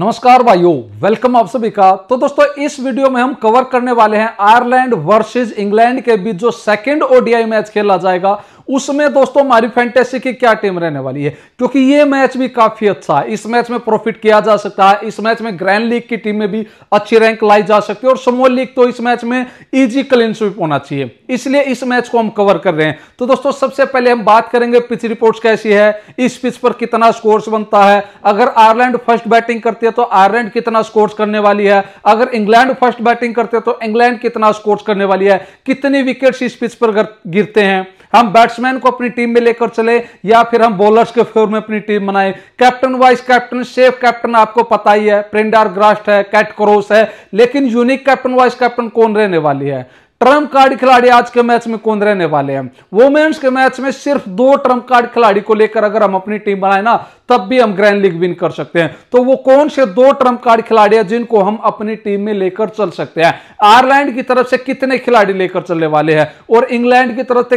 नमस्कार भाइयों वेलकम आप सभी का तो दोस्तों इस वीडियो में हम कवर करने वाले हैं आयरलैंड वर्सेस इंग्लैंड के बीच जो सेकंड ओडीआई मैच खेला जाएगा उसमें दोस्तों हमारी फैंटेसी की क्या टीम रहने वाली है क्योंकि ये मैच भी काफी अच्छा है इस मैच में प्रॉफिट किया जा सकता है इस मैच में ग्रैंड लीग की टीम में भी अच्छी रैंक लाई जा सकती है और समोल लीग तो इस मैच में इजी क्लीन स्वीप होना चाहिए इसलिए इस मैच को हम कवर कर रहे हैं तो दोस्तों सबसे पहले हम बात करेंगे पिच रिपोर्ट कैसी है इस पिच पर कितना स्कोर्स बनता है अगर आयरलैंड फर्स्ट बैटिंग करती है तो आयरलैंड कितना स्कोर्स करने वाली है अगर इंग्लैंड फर्स्ट बैटिंग करते हैं तो इंग्लैंड कितना स्कोर्स करने वाली है कितनी विकेट्स इस पिच पर गिरते हैं हम बैट्समैन को अपनी टीम में लेकर चले या फिर हम बॉलर्स के फेवर में अपनी टीम बनाए captain vice captain safe captain आपको पता ही है प्रिंडार ग्रास्ट है कैट क्रोस है लेकिन यूनिक कैप्टन वाइस कैप्टन कौन रहने वाली है ट्रम्प कार्ड खिलाड़ी आज के मैच में कौन रहने वाले हैं वोमेन्स के मैच में सिर्फ दो ट्रम्प कार्ड खिलाड़ी को लेकर अगर हम अपनी टीम बनाए ना तब भी हम ग्रैंड लीग विन कर सकते हैं तो वो कौन से दो ट्रम्प कार्ड खिलाड़ी हैं जिनको हम अपनी टीम में लेकर चल सकते हैं आयरलैंड की तरफ से कितने खिलाड़ी लेकर चलने वाले हैं और इंग्लैंड की तरफ से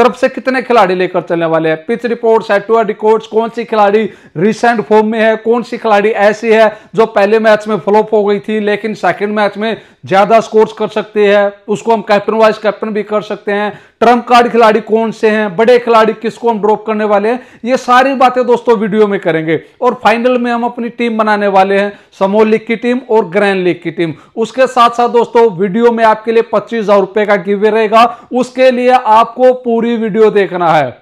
तरफ से कितने खिलाड़ी लेकर चलने वाले हैं पिच रिपोर्ट्स एक्टिवा रिकॉर्ड्स कौन सी खिलाड़ी रिसेंट फॉर्म में है कौन सी खिलाड़ी ऐसी है जो पहले मैच में फ्लॉप हो गई थी लेकिन सेकेंड मैच में ज्यादा स्कोर्स कर सकती है उसको हम कैप्टन वाइस कैप्टन भी कर सकते हैं ट्रम्प कार्ड खिलाड़ी कौन से हैं बड़े खिलाड़ी किसको हम ड्रॉप करने वाले हैं ये सारी बातें दोस्तों वीडियो में करेंगे और फाइनल में हम अपनी टीम बनाने वाले हैं समोल लीग की टीम और ग्रैंड लीग की टीम उसके साथ साथ दोस्तों वीडियो में आपके लिए पच्चीस हजार रुपए का गिवे रहेगा उसके लिए आपको पूरी वीडियो देखना है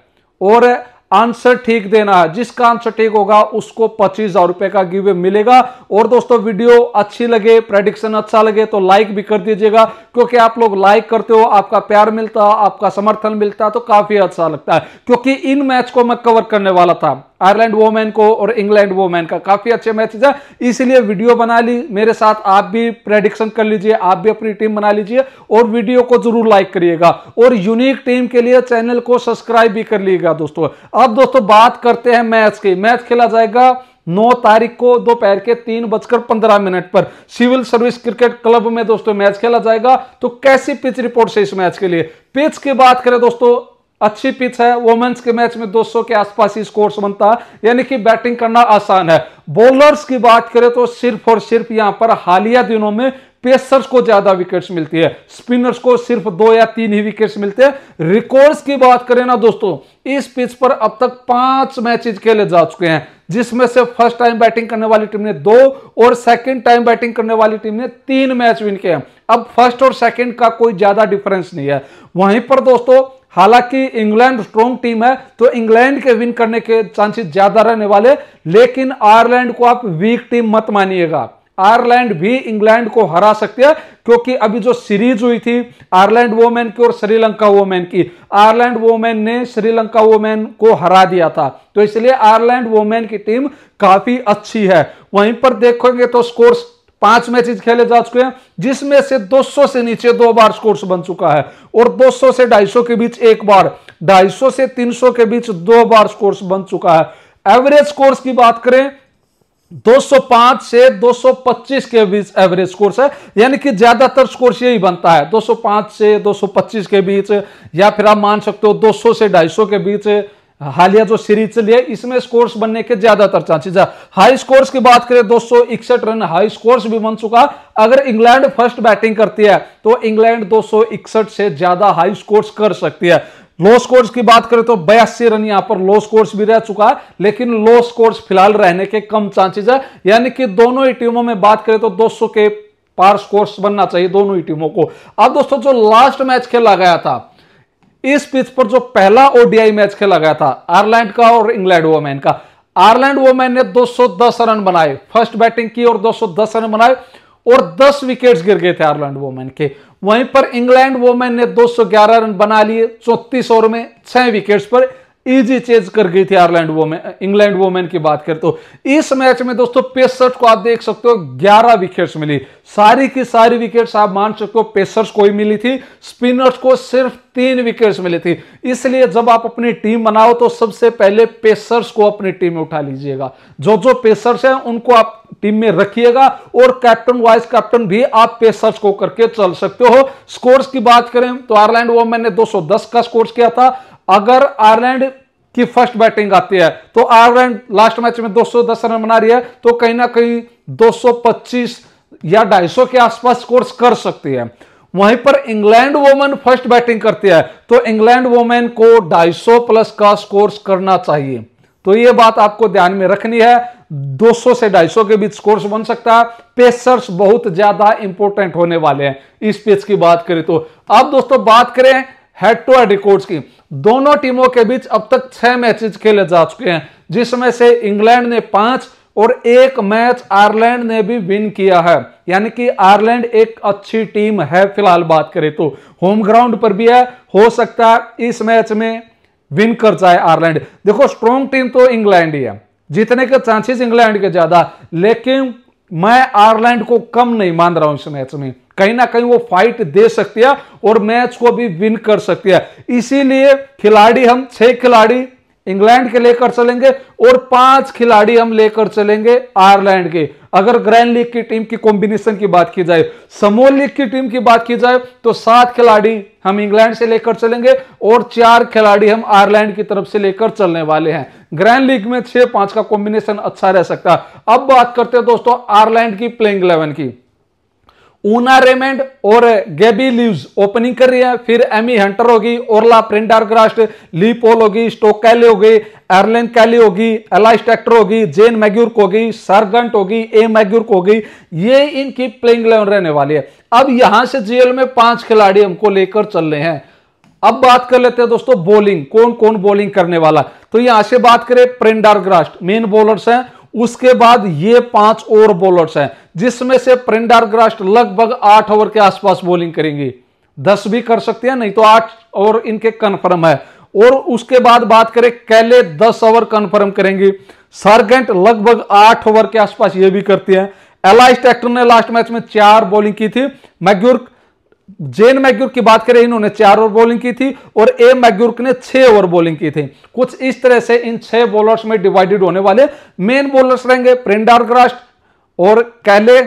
और आंसर ठीक देना है जिसका आंसर ठीक होगा उसको पच्चीस हजार रुपए का गिवे मिलेगा और दोस्तों वीडियो अच्छी लगे प्रेडिक्शन अच्छा लगे तो लाइक भी कर दीजिएगा क्योंकि आप लोग लाइक करते हो आपका प्यार मिलता आपका समर्थन मिलता तो काफी अच्छा लगता है क्योंकि इन मैच को मैं कवर करने वाला था आयरलैंड वोमेन को और इंग्लैंड वोमेन का काफी अच्छे मैच है इसलिए वीडियो बना ली मेरे साथ आप भी प्रेडिक्शन कर लीजिए आप भी अपनी टीम बना लीजिए और वीडियो को जरूर लाइक करिएगा और यूनिक टीम के लिए चैनल को सब्सक्राइब भी कर लीजिएगा दोस्तों अब दोस्तों बात करते हैं मैच की मैच खेला जाएगा नौ तारीख को दोपहर के तीन बजकर पंद्रह मिनट पर सिविल सर्विस क्रिकेट क्लब में दोस्तों मैच खेला जाएगा तो कैसी पिच रिपोर्ट से इस मैच के लिए पिच की बात करें दोस्तों अच्छी पिच है वोमेंस के मैच में 200 के आसपास ही स्कोर्स बनता है यानी कि बैटिंग करना आसान है बॉलर्स की बात करें तो सिर्फ और सिर्फ यहां पर हालिया दिनों में पेसर्स को ज्यादा विकेट्स मिलती है स्पिनर्स को सिर्फ दो या तीन ही विकेट्स मिलते हैं रिकॉर्ड्स की बात करें ना दोस्तों इस पिच पर अब तक पांच मैचेस खेले जा चुके हैं जिसमें से फर्स्ट टाइम बैटिंग करने वाली टीम ने दो और सेकंड टाइम बैटिंग करने वाली टीम ने तीन मैच विन किए हैं अब फर्स्ट और सेकंड का कोई ज्यादा डिफरेंस नहीं है वहीं पर दोस्तों हालांकि इंग्लैंड स्ट्रॉन्ग टीम है तो इंग्लैंड के विन करने के चांसेस ज्यादा रहने वाले लेकिन आयरलैंड को आप वीक टीम मत मानिएगा आयरलैंड भी इंग्लैंड को हरा सकती है क्योंकि अभी जो सीरीज हुई थी आयरलैंड वोमेन की और श्रीलंका वोमेन की आयरलैंड वोमेन ने श्रीलंका वोमेन को हरा दिया था तो इसलिए आयरलैंड वोमेन की टीम काफी अच्छी है वहीं पर देखोगे तो स्कोर पांच मैचेज खेले जा चुके हैं जिसमें से 200 से नीचे दो बार स्कोर्स बन चुका है और 200 से 250 के बीच एक बार 250 से 300 के बीच दो बार स्कोर्स बन चुका है एवरेज स्कोर्स की बात करें 205 से 225 के बीच एवरेज स्कोर्स है यानी कि ज्यादातर स्कोर्स यही बनता है 205 से 225 के बीच या फिर आप मान सकते हो 200 से 250 के बीच हालिया जो सीरीज चली है इसमें स्कोर्स बनने के ज्यादातर चांसेस है हाई स्कोर्स की बात करें दो रन हाई स्कोर्स भी बन चुका अगर इंग्लैंड फर्स्ट बैटिंग करती है तो इंग्लैंड दो से ज्यादा हाई स्कोर्स कर सकती है लो स्कोर्स की बात करें तो बयासी रन यहां पर लो स्कोर्स भी रह चुका है लेकिन लो स्कोर्स फिलहाल रहने के कम चांसेस है यानी कि दोनों ही टीमों में बात करें तो 200 के पार स्कोर्स बनना चाहिए दोनों ही टीमों को अब दोस्तों जो लास्ट मैच खेला गया था इस पिच पर जो पहला ओडीआई मैच खेला गया था आयरलैंड का और इंग्लैंड वोमैन का आयरलैंड वोमैन ने 210 रन बनाए फर्स्ट बैटिंग की और 210 रन बनाए और 10 विकेट्स गिर गए थे आयरलैंड वोमैन के वहीं पर इंग्लैंड वोमैन ने 211 रन बना लिए चौतीस ओवर में छह विकेट्स पर इजी चेज कर गई थी आयरलैंड वोमेन इंग्लैंड वोमेन की बात करें तो इस मैच में दोस्तों पेसर्स को आप देख सकते हो ग्यारह विकेट्स मिली सारी की सारी विकेट्स आप मान सकते हो पेसर्स को ही मिली थी स्पिनर्स को सिर्फ तीन विकेट्स मिली थी इसलिए जब आप अपनी टीम बनाओ तो सबसे पहले पेसर्स को अपनी टीम में उठा लीजिएगा जो जो पेसर्स हैं उनको आप टीम में रखिएगा और कैप्टन वाइस कैप्टन भी आप पेसर्स को करके चल सकते हो स्कोर्स की बात करें तो आयरलैंड वोमेन ने दो का स्कोर किया था अगर आयरलैंड की फर्स्ट बैटिंग आती है तो आयरलैंड लास्ट मैच में 210 रन बना रही है तो कहीं ना कहीं 225 या 250 के आसपास स्कोर्स कर सकती है वहीं पर इंग्लैंड वोमेन फर्स्ट बैटिंग करती है तो इंग्लैंड वोमेन को 250 प्लस का स्कोर्स करना चाहिए तो यह बात आपको ध्यान में रखनी है 200 से 250 के बीच स्कोर्स बन सकता है पेसर्स बहुत ज्यादा इंपोर्टेंट होने वाले हैं इस पेज की बात करें तो अब दोस्तों बात करें हेड टू हेड रिकॉर्ड्स की दोनों टीमों के बीच अब तक छह मैचेस खेले जा चुके हैं जिसमें से इंग्लैंड ने पांच और एक मैच आयरलैंड ने भी विन किया है यानी कि आयरलैंड एक अच्छी टीम है फिलहाल बात करें तो होम ग्राउंड पर भी है हो सकता है इस मैच में विन कर जाए आयरलैंड देखो स्ट्रॉन्ग टीम तो इंग्लैंड ही है जीतने के चांसेस इंग्लैंड के ज्यादा लेकिन मैं आयरलैंड को कम नहीं मान रहा हूं इस मैच में कहीं ना कहीं वो फाइट दे सकती है और मैच को भी विन कर सकती है इसीलिए खिलाड़ी हम छह खिलाड़ी इंग्लैंड के लेकर चलेंगे और पांच खिलाड़ी हम लेकर चलेंगे आयरलैंड के अगर ग्रैंड लीग की टीम की कॉम्बिनेशन की बात की जाए समो लीग की टीम की बात की जाए तो सात खिलाड़ी हम इंग्लैंड से लेकर चलेंगे और चार खिलाड़ी हम आयरलैंड की तरफ से लेकर चलने वाले हैं ग्रैंड लीग में छह पांच का कॉम्बिनेशन अच्छा रह सकता है अब बात करते हैं दोस्तों आयरलैंड की प्लेइंग इलेवन की ऊना रेमेंड और गेबी लीव्स ओपनिंग कर रही है फिर एमी हंटर होगी ओरला आर्ग्रास्ट ली पोल होगी स्टोक कैली होगी एयरलाइन कैली होगी एलाइस ट्रैक्टर होगी जेन मैग्यूर्क होगी सरगंट होगी ए मैग्यूर्क होगी ये इनकी प्लेइंग इलेवन रहने वाली है अब यहां से जीएल में पांच खिलाड़ी हमको लेकर चल रहे हैं अब बात कर लेते हैं दोस्तों बॉलिंग कौन कौन बॉलिंग करने वाला तो यहां से बात करें ग्रास्ट मेन बॉलर्स हैं उसके बाद ये पांच और बॉलर्स हैं जिसमें से ग्रास्ट लगभग आठ ओवर के आसपास बॉलिंग करेंगे दस भी कर सकते हैं नहीं तो आठ ओवर इनके कन्फर्म है और उसके बाद बात करें कैले दस ओवर कन्फर्म करेंगे सरगेंट लगभग आठ ओवर के आसपास ये भी करते हैं एलाइस एक्टर ने लास्ट मैच में चार बॉलिंग की थी मैग्यूर्क जेन मैग्यूर्क की बात करें इन्होंने चार ओवर बॉलिंग की थी और ए मैग्यूर्क ने छह ओवर बॉलिंग की थी कुछ इस तरह से इन छह बॉलर्स में डिवाइडेड होने वाले मेन बॉलर्स रहेंगे ग्रास्ट और कहले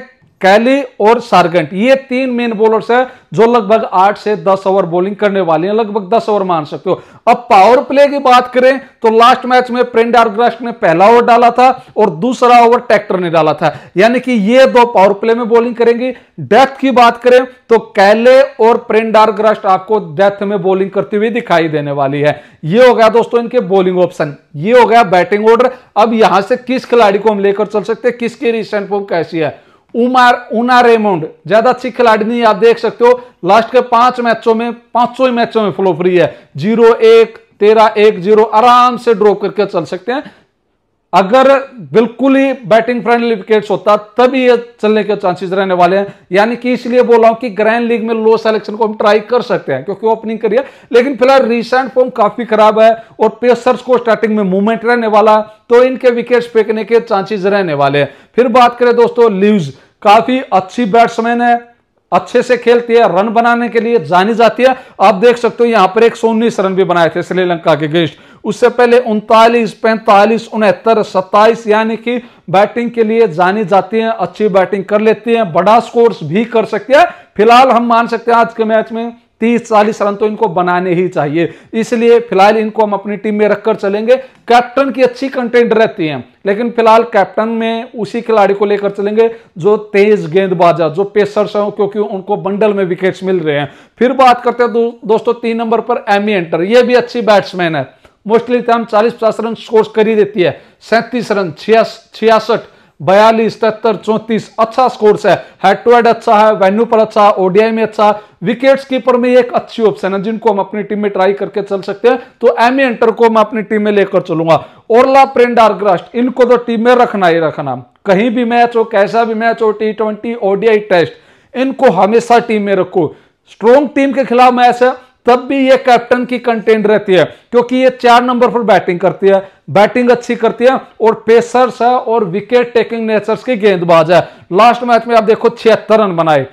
कैली और सार्गेंट ये तीन मेन बॉलर्स हैं जो लगभग आठ से दस ओवर बॉलिंग करने वाले हैं लगभग दस ओवर मान सकते हो अब पावर प्ले की बात करें तो लास्ट मैच में प्रेंड आर्ग्रास्ट ने पहला ओवर डाला था और दूसरा ओवर ट्रैक्टर ने डाला था यानी कि ये दो पावर प्ले में बॉलिंग करेंगे डेथ की बात करें तो कैले और प्रेंड आर्ग्रास्ट आपको डेथ में बॉलिंग करती हुई दिखाई देने वाली है ये हो गया दोस्तों इनके बॉलिंग ऑप्शन ये हो गया बैटिंग ऑर्डर अब यहां से किस खिलाड़ी को हम लेकर चल सकते हैं किसकी रिसेंट फॉर्म कैसी है उमर उना रेमोंड ज्यादा अच्छी खिलाड़ी नहीं आप देख सकते हो लास्ट के पांच मैचों में पांचों ही मैचों में फ्लो फ्री है जीरो एक तेरह एक जीरो आराम से ड्रॉप करके चल सकते हैं अगर बिल्कुल ही बैटिंग फ्रेंडली विकेट्स होता तभी ये चलने के चांसेस रहने वाले हैं यानी कि इसलिए बोल रहा हूं कि ग्रैंड लीग में लो सिलेक्शन को हम ट्राई कर सकते हैं क्योंकि ओपनिंग करिए लेकिन फिलहाल रिसेंट फॉर्म काफी खराब है और पेसर्स को स्टार्टिंग में मूवमेंट रहने वाला तो इनके विकेट्स फेंकने के चांसेज रहने वाले हैं फिर बात करें दोस्तों लिवज काफी अच्छी बैट्समैन है अच्छे से खेलती है रन बनाने के लिए जानी जाती है आप देख सकते हो यहां पर एक रन भी बनाए थे श्रीलंका के गेस्ट उससे पहले उनतालीस पैंतालीस उनहत्तर सत्ताईस यानी कि बैटिंग के लिए जानी जाती है अच्छी बैटिंग कर लेती है बड़ा स्कोर्स भी कर सकती है फिलहाल हम मान सकते हैं आज के मैच में तीस चालीस रन तो इनको बनाने ही चाहिए इसलिए फिलहाल इनको हम अपनी टीम में रखकर चलेंगे कैप्टन की अच्छी कंटेंट रहती है लेकिन फिलहाल कैप्टन में उसी खिलाड़ी को लेकर चलेंगे जो तेज गेंदबाजा जो पेसर्स हैं क्योंकि उनको बंडल में विकेट्स मिल रहे हैं फिर बात करते हैं दो, दोस्तों तीन नंबर पर एमी एंटर ये भी अच्छी बैट्समैन है मोस्टली तमाम चालीस पचास रन स्कोर कर ही देती है सैंतीस रन छियासठ बयालीस तिहत्तर चौंतीस अच्छा स्कोर है हेड टू हेड अच्छा है वेन्यू पर अच्छा है ओडीआई में अच्छा विकेट्स कीपर में एक अच्छी ऑप्शन है जिनको हम अपनी टीम में ट्राई करके चल सकते हैं तो एम एंटर को मैं अपनी टीम में लेकर चलूंगा ओरला प्रेंडारग्रास्ट इनको तो टीम में रखना ही रखना कहीं भी मैच हो कैसा भी मैच हो टी ट्वेंटी ओडीआई टेस्ट इनको हमेशा टीम में रखो स्ट्रोंग टीम के खिलाफ मैच है तब भी ये कैप्टन की कंटेंट रहती है क्योंकि ये चार नंबर पर बैटिंग करती है बैटिंग अच्छी करती है और पेसर्स है और विकेट टेकिंग नेचर्स की गेंदबाज है लास्ट मैच में आप देखो छिहत्तर रन बनाए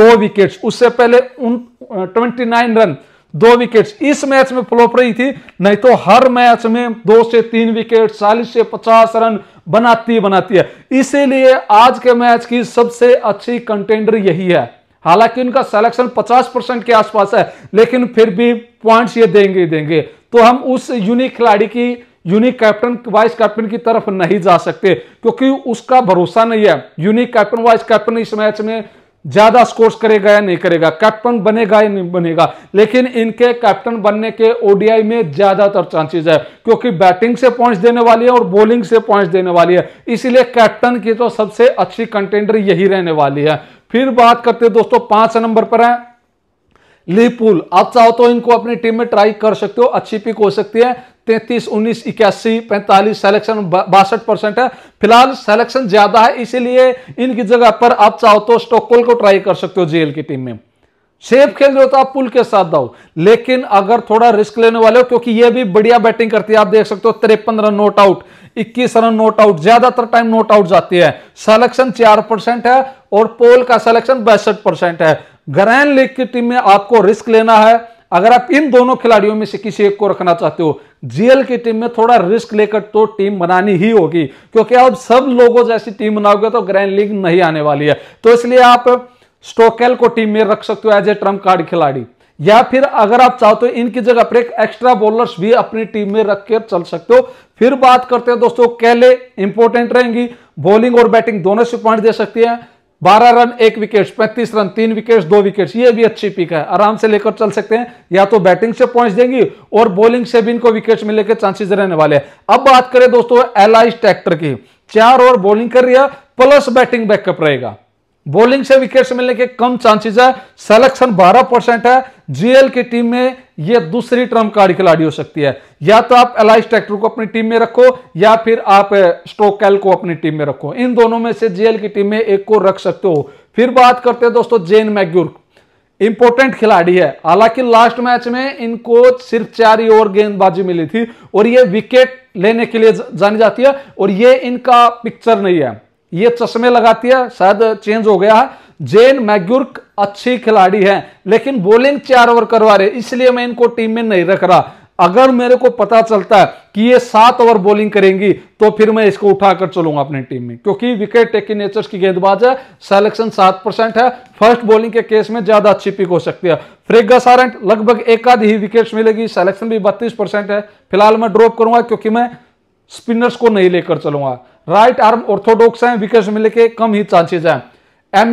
दो विकेट्स उससे पहले उन ट्वेंटी नाइन रन दो विकेट्स इस मैच में फ्लोप रही थी नहीं तो हर मैच में दो से तीन विकेट चालीस से पचास रन बनाती बनाती है इसीलिए आज के मैच की सबसे अच्छी कंटेंडर यही है हालांकि उनका सिलेक्शन 50 परसेंट के आसपास है लेकिन फिर भी पॉइंट्स ये देंगे ही देंगे तो हम उस यूनिक खिलाड़ी की यूनिक कैप्टन वाइस कैप्टन की तरफ नहीं जा सकते क्योंकि उसका भरोसा नहीं है यूनिक कैप्टन वाइस कैप्टन इस मैच में ज्यादा स्कोर्स करेगा या नहीं करेगा कैप्टन बनेगा या नहीं बनेगा लेकिन इनके कैप्टन बनने के ओडीआई में ज्यादातर चांसेस है क्योंकि बैटिंग से पॉइंट्स देने वाली है और बॉलिंग से पॉइंट्स देने वाली है इसीलिए कैप्टन की तो सबसे अच्छी कंटेंडर यही रहने वाली है फिर बात करते हैं दोस्तों पांच नंबर पर है लीपुल आप चाहो तो इनको अपनी टीम में ट्राई कर सकते हो अच्छी पिक हो सकती है तैतीस उन्नीस इक्यासी पैंतालीस सेलेक्शन बासठ परसेंट है फिलहाल सेलेक्शन ज्यादा है इसीलिए इनकी जगह पर आप चाहो तो स्टोकोल को ट्राई कर सकते हो जेएल की टीम में सेफ खेल रहे हो तो आप पुल के साथ दाओ लेकिन अगर थोड़ा रिस्क लेने वाले हो क्योंकि ये भी बढ़िया बैटिंग करती है आप देख सकते हो तिरपन run not out 21 run not out ज्यादातर टाइम नोट आउट जाती है सिलेक्शन 4 परसेंट है और पोल का सिलेक्शन बैसठ परसेंट है ग्रैंड लीग की टीम में आपको रिस्क लेना है अगर आप इन दोनों खिलाड़ियों में से किसी एक को रखना चाहते हो जीएल की टीम में थोड़ा रिस्क लेकर तो टीम बनानी ही होगी क्योंकि आप सब लोगों जैसी टीम बनाओगे तो ग्रैंड लीग नहीं आने वाली है तो इसलिए आप स्टोकेल को टीम में रख सकते हो एज ए ट्रम्प कार्ड खिलाड़ी या फिर अगर आप चाहो तो इनकी जगह पर एक एक्स्ट्रा बॉलर्स भी अपनी टीम में रख कर चल सकते हो फिर बात करते हैं दोस्तों कैले इंपॉर्टेंट रहेंगी बॉलिंग और बैटिंग दोनों से पॉइंट दे सकती है बारह रन एक विकेट पैंतीस रन तीन विकेट दो विकेट ये भी अच्छी पिक है आराम से लेकर चल सकते हैं या तो बैटिंग से पॉइंट देंगी और बॉलिंग से भी इनको विकेट मिलने के चांसेस रहने वाले हैं अब बात करें दोस्तों एलाइज ट्रैक्टर की चार ओवर बॉलिंग कर रही है प्लस बैटिंग बैकअप रहेगा बॉलिंग से से मिलने के कम चांसेस है सिलेक्शन 12 परसेंट है जीएल की टीम में यह दूसरी ट्रम्प कार्ड खिलाड़ी हो सकती है या तो आप एलाइस ट्रैक्टर को अपनी टीम में रखो या फिर आप कैल को अपनी टीम में रखो इन दोनों में से जीएल की टीम में एक को रख सकते हो फिर बात करते हैं दोस्तों जेन मैग्यूर इंपोर्टेंट खिलाड़ी है हालांकि लास्ट मैच में इनको सिर्फ चार ही ओवर गेंदबाजी मिली थी और ये विकेट लेने के लिए जानी जाती है और ये इनका पिक्चर नहीं है ये चश्मे लगाती है शायद चेंज हो गया है जेन मैग्यूर्क अच्छी खिलाड़ी है लेकिन बॉलिंग चार ओवर करवा रहे इसलिए मैं इनको टीम में नहीं रख रहा अगर मेरे को पता चलता है कि ये सात ओवर बॉलिंग करेंगी तो फिर मैं इसको उठाकर चलूंगा अपनी टीम में क्योंकि विकेट टेकिंग नेचर्स की गेंदबाज है सेलेक्शन सात परसेंट है फर्स्ट बॉलिंग के केस में ज्यादा अच्छी पिक हो सकती है फ्रेगा सारंट लगभग एक आध ही विकेट्स मिलेगी सेलेक्शन भी बत्तीस परसेंट है फिलहाल मैं ड्रॉप करूंगा क्योंकि मैं स्पिनर्स को नहीं लेकर चलूंगा राइट आर्म ऑर्थोडॉक्स हैं विकेट मिलने के कम ही चांसेज हैं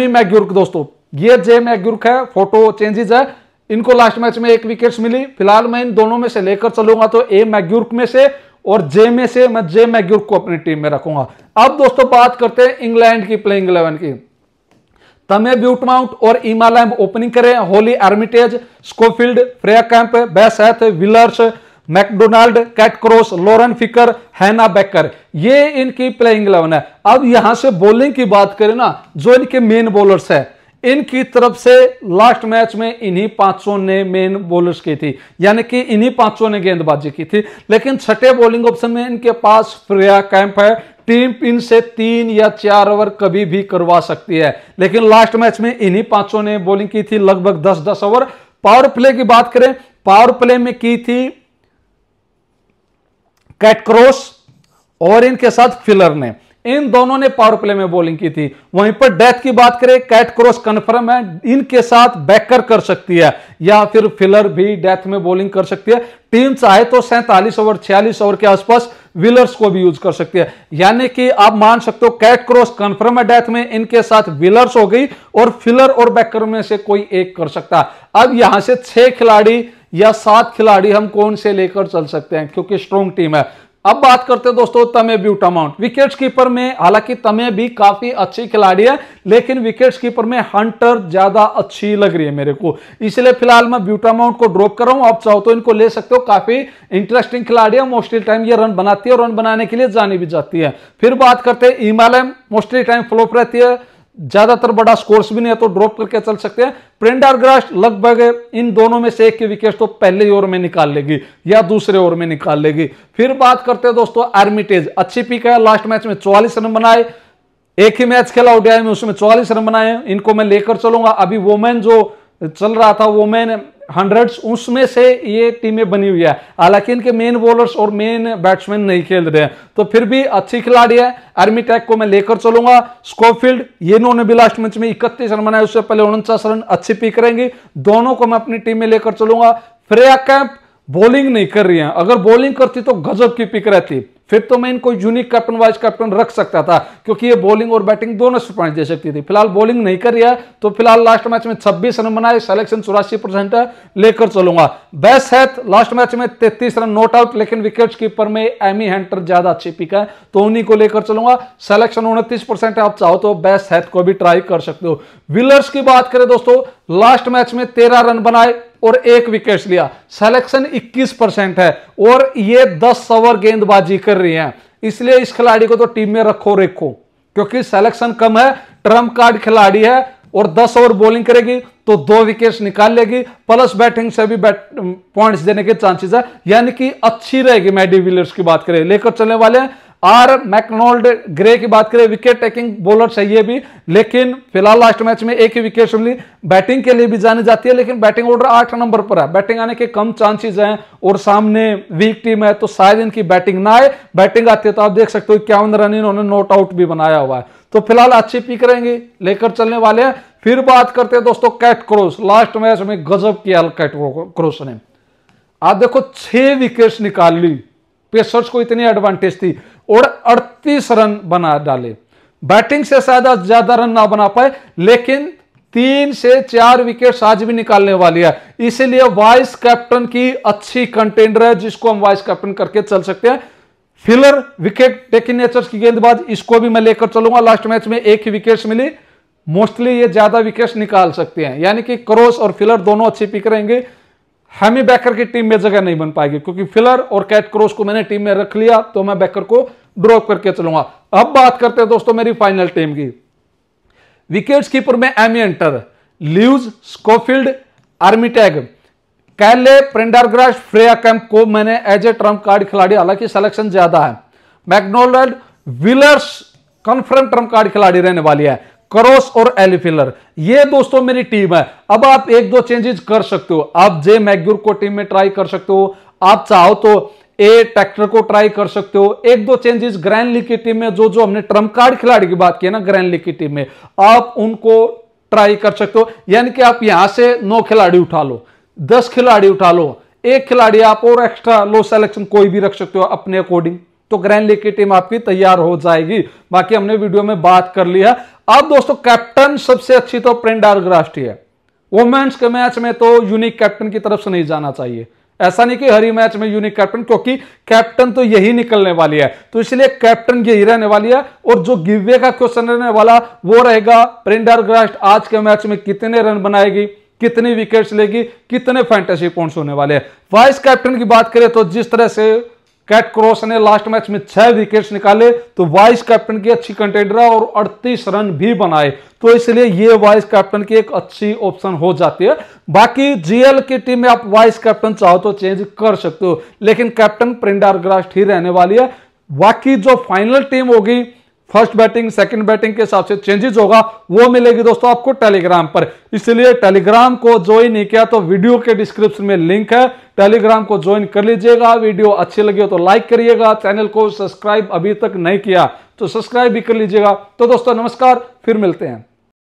ई मैग्यूर्क दोस्तों ये जे मैग्यूर्क है फोटो चेंजेस है इनको लास्ट मैच में एक विकेट मिली फिलहाल मैं इन दोनों में से लेकर चलूंगा तो ए मैग्यूर्क में से और जे में से मैं जे मैग्यूर्क को अपनी टीम में रखूंगा अब दोस्तों बात करते हैं इंग्लैंड की प्लेइंग इलेवन की तमे ब्यूटमाउंट और इमालैम ओपनिंग करें Hollie Armitage Schofield Freya Kemp Bess Heath Villiers McDonald Kate Cross Lauren Filer Hannah Baker ये इनकी प्लेइंग इलेवन है अब यहां से बॉलिंग की बात करें ना जो इनके मेन बॉलर्स है इनकी तरफ से लास्ट मैच में इन्हीं पांचों ने मेन बॉलर्स की थी यानी कि इन्हीं पांचों ने गेंदबाजी की थी लेकिन छठे बॉलिंग ऑप्शन में इनके पास प्रया कैंप है टीम इनसे तीन या चार ओवर कभी भी करवा सकती है लेकिन लास्ट मैच में इन्हीं पांचों ने बॉलिंग की थी लगभग दस दस ओवर पावर प्ले की बात करें पावर प्ले में की थी कैटक्रोस और इनके साथ फिलर ने इन दोनों ने पावर प्ले में बॉलिंग की थी वहीं पर डेथ की बात करें कैट क्रॉस कन्फर्म है इनके साथ बैकर कर सकती है या फिर फिलर भी डेथ में बॉलिंग कर सकती है टीम चाहे तो सैंतालीस ओवर छियालीस ओवर के आसपास विलर्स को भी यूज कर सकती है यानी कि आप मान सकते हो कैट क्रॉस कन्फर्म है डेथ में इनके साथ विलर्स हो गई और फिलर और बैकर में से कोई एक कर सकता अब यहां से छह खिलाड़ी या सात खिलाड़ी हम कौन से लेकर चल सकते हैं क्योंकि स्ट्रॉन्ग टीम है अब बात करते हैं दोस्तों तमे अमाउंट विकेट कीपर में हालांकि तमे भी काफी अच्छी खिलाड़ी है लेकिन विकेट कीपर में हंटर ज्यादा अच्छी लग रही है मेरे को इसलिए फिलहाल मैं ब्यूटामाउंट को ड्रॉप कर रहा हूं आप चाहो तो इनको ले सकते हो काफी इंटरेस्टिंग खिलाड़ी है मोस्टली टाइम ये रन बनाती है और रन बनाने के लिए जानी भी जाती है फिर बात करते हैं ईमालय मोस्टली टाइम फ्लोप रहती है ज्यादातर बड़ा स्कोर्स भी नहीं है तो ड्रॉप करके चल सकते हैं प्रेंडारग्रास्ट लगभग इन दोनों में से एक की विकेट तो पहले ओवर में निकाल लेगी या दूसरे ओवर में निकाल लेगी फिर बात करते हैं दोस्तों आर्मिटेज अच्छी पिक है लास्ट मैच में चौवालीस रन बनाए एक ही मैच खेला ओडियाई में उसमें चौवालीस रन बनाए इनको मैं लेकर चलूंगा अभी वोमेन जो चल रहा था वो मैन हंड्रेड्स उसमें से ये टीमें बनी हुई है हालांकि इनके मेन बॉलर्स और मेन बैट्समैन नहीं खेल रहे हैं तो फिर भी अच्छी खिलाड़ी है आर्मी टैक को मैं लेकर चलूंगा स्कोफील्ड ये इन्होंने भी लास्ट मैच में इकतीस रन बनाए उससे पहले उनचास रन अच्छी पी करेंगी दोनों को मैं अपनी टीम में लेकर चलूंगा फ्रेया कैंप बॉलिंग नहीं कर रही है अगर बॉलिंग करती तो गजब की पिक रहती फिर तो मैं इनको यूनिक कैप्टन वाइस कैप्टन रख सकता था क्योंकि ये बॉलिंग और बैटिंग दोनों से पॉइंट दे सकती थी फिलहाल बॉलिंग नहीं कर रही है तो फिलहाल लास्ट मैच में 26 रन बनाए सिलेक्शन चौरासी परसेंट लेकर चलूंगा बेस्ट है लास्ट मैच में 33 रन नॉट आउट लेकिन विकेट कीपर में एमी हेंटर ज्यादा अच्छी पिक है तो उन्हीं को लेकर चलूंगा सिलेक्शन उनतीस परसेंट आप चाहो तो बेस्ट हैथ को भी ट्राई कर सकते हो विलर्स की बात करें दोस्तों लास्ट मैच में तेरह रन बनाए और एक विकेट लिया सेलेक्शन 21 परसेंट है और ये 10 ओवर गेंदबाजी कर रही हैं इसलिए इस खिलाड़ी को तो टीम में रखो रेखो क्योंकि सिलेक्शन कम है ट्रम्प कार्ड खिलाड़ी है और 10 ओवर बॉलिंग करेगी तो दो विकेट निकाल लेगी प्लस बैटिंग से भी बैट पॉइंट्स देने के चांसेस है यानी कि अच्छी रहेगी मैडी विलियर्स की बात करें लेकर चलने वाले हैं आर मैकनोल्ड ग्रे की बात करें विकेट टेकिंग बॉलर चाहिए भी लेकिन फिलहाल लास्ट मैच में एक ही विकेट सुन ली बैटिंग के लिए भी जानी जाती है लेकिन बैटिंग ऑर्डर आठ नंबर पर है बैटिंग आने के कम चांसेस हैं और सामने वीक टीम है तो शायद इनकी बैटिंग ना आए बैटिंग आती है तो आप देख सकते हो इक्यावन रन इन्होंने नोट आउट भी बनाया हुआ है तो फिलहाल अच्छी पिक रहेंगी लेकर चलने वाले हैं फिर बात करते हैं दोस्तों कैट क्रोस लास्ट मैच में गजब किया कैट क्रोस ने आप देखो छह विकेट निकाल ली पेसर्स को इतनी एडवांटेज थी और 38 रन बना डाले बैटिंग से शायद ज्यादा रन ना बना पाए लेकिन तीन से चार विकेट आज भी निकालने वाली है इसीलिए वाइस कैप्टन की अच्छी कंटेंडर है जिसको हम वाइस कैप्टन करके चल सकते हैं फिलर विकेट टेकिंग नेचर की गेंदबाज इसको भी मैं लेकर चलूंगा लास्ट मैच में एक ही विकेट मिली मोस्टली ये ज्यादा विकेट निकाल सकते हैं यानी कि क्रोस और फिलर दोनों अच्छे पिक रहेंगे हैमी बैकर की टीम में जगह नहीं बन पाएगी क्योंकि फिलर और कैट क्रोस को मैंने टीम में रख लिया तो मैं बैकर को ड्रॉप करके चलूंगा अब बात करते हैं दोस्तों मेरी फाइनल टीम की विकेट कीपर में Amy Hunter Lewis Schofield Armitage Kelly Prendergast Freya camp को मैंने एज ए ट्रम्प कार्ड खिलाड़ी हालांकि सिलेक्शन ज्यादा है McDonald Villiers confirm trump card खिलाड़ी रहने वाली है क्रॉस और एलिफिलर ये दोस्तों मेरी टीम है अब आप एक दो चेंजेस कर सकते हो आप जे मैग्यूर को टीम में ट्राई कर सकते हो आप चाहो तो ए ट्रैक्टर को ट्राई कर सकते हो एक दो चेंजेस ग्रैंड लीग की टीम में जो जो हमने ट्रम्प कार्ड खिलाड़ी की बात की ना ग्रैंड लीग की टीम में आप उनको ट्राई कर सकते हो यानी कि आप यहां से नौ खिलाड़ी उठा लो दस खिलाड़ी उठा लो एक खिलाड़ी आप और एक्स्ट्रा लो सेलेक्शन कोई भी रख सकते हो अपने अकॉर्डिंग तो ग्रैंड लीग की टीम आपकी तैयार हो जाएगी बाकी हमने वीडियो में बात कर ली है अब दोस्तों कैप्टन सबसे अच्छी तो प्रेंड आर्गराष्ट्री है वुमेन्स के मैच में तो यूनिक कैप्टन की तरफ से नहीं जाना चाहिए ऐसा नहीं कि हरी मैच में यूनिक कैप्टन क्योंकि कैप्टन तो यही निकलने वाली है तो इसलिए कैप्टन यही रहने वाली है और जो गिवे का क्वेश्चन रहने वाला वो रहेगा प्रेंडार ग्रास्ट आज के मैच में कितने रन बनाएगी कितनी विकेट्स लेगी कितने फैंटेसी पॉइंट्स होने वाले हैं वाइस कैप्टन की बात करें तो जिस तरह से कैट क्रॉस ने लास्ट मैच में छह विकेट्स निकाले तो वाइस कैप्टन की अच्छी कंटेंडर और अड़तीस रन भी बनाए तो इसलिए ये वाइस कैप्टन की एक अच्छी ऑप्शन हो जाती है बाकी जीएल की टीम में आप वाइस कैप्टन चाहो तो चेंज कर सकते हो लेकिन कैप्टन प्रिंडारग्रास्ट ही रहने वाली है बाकी जो फाइनल टीम होगी फर्स्ट बैटिंग सेकंड बैटिंग के हिसाब से चेंजेस होगा वो मिलेगी दोस्तों आपको टेलीग्राम पर इसलिए टेलीग्राम को ज्वाइन नहीं किया तो वीडियो के डिस्क्रिप्शन में लिंक है टेलीग्राम को ज्वाइन कर लीजिएगा वीडियो अच्छी लगी हो तो लाइक करिएगा चैनल को सब्सक्राइब अभी तक नहीं किया तो सब्सक्राइब भी कर लीजिएगा तो दोस्तों नमस्कार फिर मिलते हैं